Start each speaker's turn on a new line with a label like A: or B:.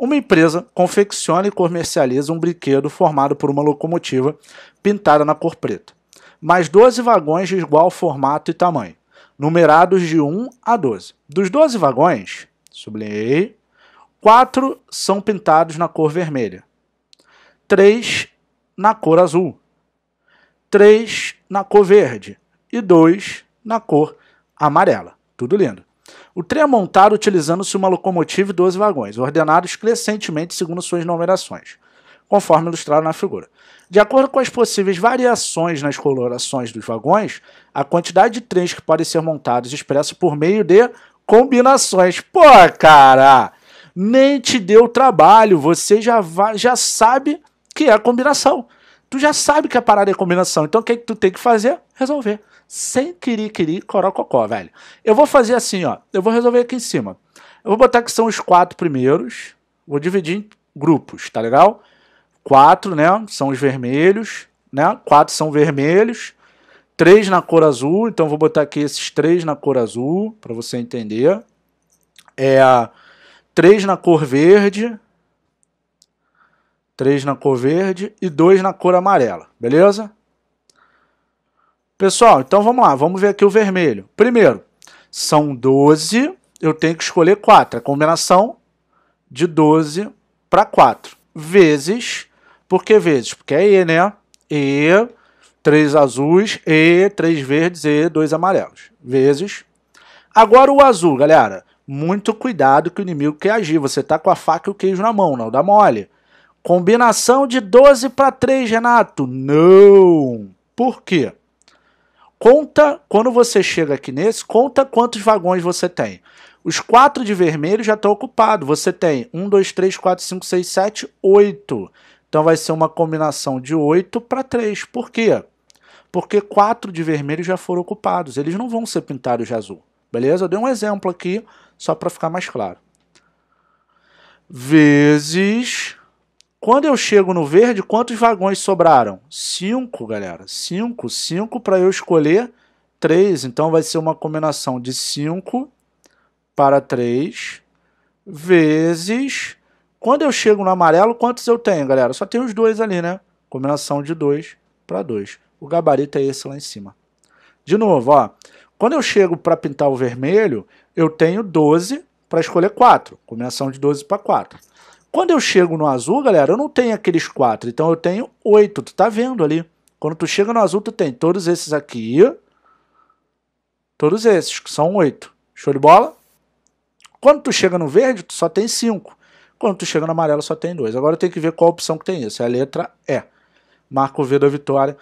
A: Uma empresa confecciona e comercializa um brinquedo formado por uma locomotiva pintada na cor preta, mais 12 vagões de igual formato e tamanho, numerados de 1 a 12. Dos 12 vagões, sublinhei, 4 são pintados na cor vermelha, 3 na cor azul, 3 na cor verde e 2 na cor amarela. Tudo lindo. O trem é montado utilizando-se uma locomotiva e 12 vagões, ordenados crescentemente segundo suas numerações, conforme ilustrado na figura. De acordo com as possíveis variações nas colorações dos vagões, a quantidade de trens que podem ser montados expressa por meio de combinações. Pô, cara! Nem te deu trabalho, você já, já sabe que é a combinação. Tu já sabe que a parada é combinação. Então o que, é que tu tem que fazer? Resolver. Sem querer, querer, corococó, velho. Eu vou fazer assim, ó. Eu vou resolver aqui em cima. Eu vou botar que são os quatro primeiros. Vou dividir em grupos, tá legal? Quatro, né? São os vermelhos, né? Quatro são vermelhos. Três na cor azul. Então vou botar aqui esses três na cor azul, para você entender. É. Três na cor verde, 3 na cor verde e 2 na cor amarela, beleza? Pessoal, então vamos lá, vamos ver aqui o vermelho. Primeiro, são 12, eu tenho que escolher 4, a é combinação de 12 para 4, vezes, por que vezes? Porque é E, né? E, 3 azuis, E, 3 verdes e 2 amarelos, vezes. Agora o azul, galera, muito cuidado que o inimigo quer agir, você está com a faca e o queijo na mão, não dá mole. Combinação de 12 para 3, Renato? Não! Por quê? Conta, quando você chega aqui nesse, conta quantos vagões você tem. Os quatro de vermelho já estão tá ocupados. Você tem 1, 2, 3, 4, 5, 6, 7, 8. Então vai ser uma combinação de 8 para 3. Por quê? Porque quatro de vermelho já foram ocupados. Eles não vão ser pintados de azul. Beleza? Eu dei um exemplo aqui só para ficar mais claro. Vezes quando eu chego no verde, quantos vagões sobraram? Cinco, galera. Cinco. Cinco para eu escolher três. Então vai ser uma combinação de cinco para três vezes. Quando eu chego no amarelo, quantos eu tenho, galera? Só tem os dois ali, né? Combinação de dois para dois. O gabarito é esse lá em cima. De novo, ó. Quando eu chego para pintar o vermelho, eu tenho 12 para escolher 4. Combinação de 12 para 4. Quando eu chego no azul, galera, eu não tenho aqueles quatro, então eu tenho oito, tu tá vendo ali. Quando tu chega no azul, tu tem todos esses aqui, todos esses, que são oito. Show de bola? Quando tu chega no verde, tu só tem cinco. Quando tu chega no amarelo, só tem dois. Agora eu tenho que ver qual opção que tem isso. É a letra E. Marco o V da vitória.